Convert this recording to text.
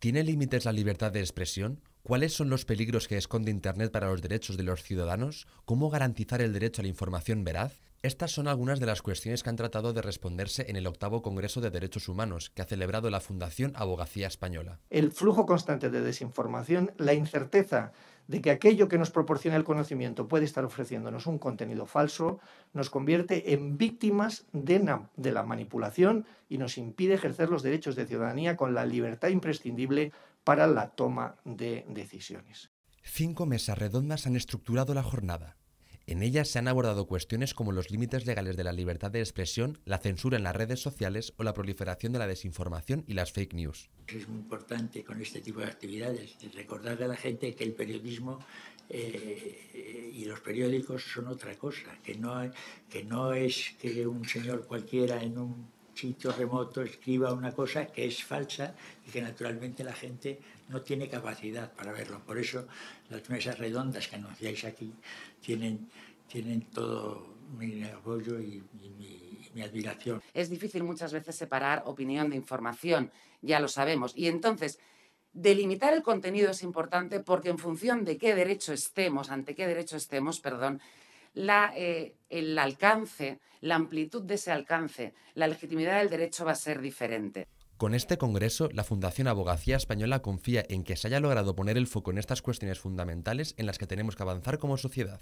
¿Tiene límites la libertad de expresión? ¿Cuáles son los peligros que esconde Internet para los derechos de los ciudadanos? ¿Cómo garantizar el derecho a la información veraz? Estas son algunas de las cuestiones que han tratado de responderse en el octavo Congreso de Derechos Humanos que ha celebrado la Fundación Abogacía Española. El flujo constante de desinformación, la incerteza de que aquello que nos proporciona el conocimiento puede estar ofreciéndonos un contenido falso, nos convierte en víctimas de, de la manipulación y nos impide ejercer los derechos de ciudadanía con la libertad imprescindible para la toma de decisiones. Cinco mesas redondas han estructurado la jornada. En ellas se han abordado cuestiones como los límites legales de la libertad de expresión, la censura en las redes sociales o la proliferación de la desinformación y las fake news. Es muy importante con este tipo de actividades recordar a la gente que el periodismo eh, y los periódicos son otra cosa, que no, que no es que un señor cualquiera en un sitio remoto escriba una cosa que es falsa y que naturalmente la gente no tiene capacidad para verlo. Por eso las mesas redondas que anunciáis aquí tienen, tienen todo mi apoyo y, mi mi admiración. Es difícil muchas veces separar opinión de información, ya lo sabemos. Y entonces, delimitar el contenido es importante porque en función de qué derecho estemos, ante qué derecho estemos, perdón, la, eh, el alcance, la amplitud de ese alcance, la legitimidad del derecho va a ser diferente. Con este Congreso, la Fundación Abogacía Española confía en que se haya logrado poner el foco en estas cuestiones fundamentales en las que tenemos que avanzar como sociedad.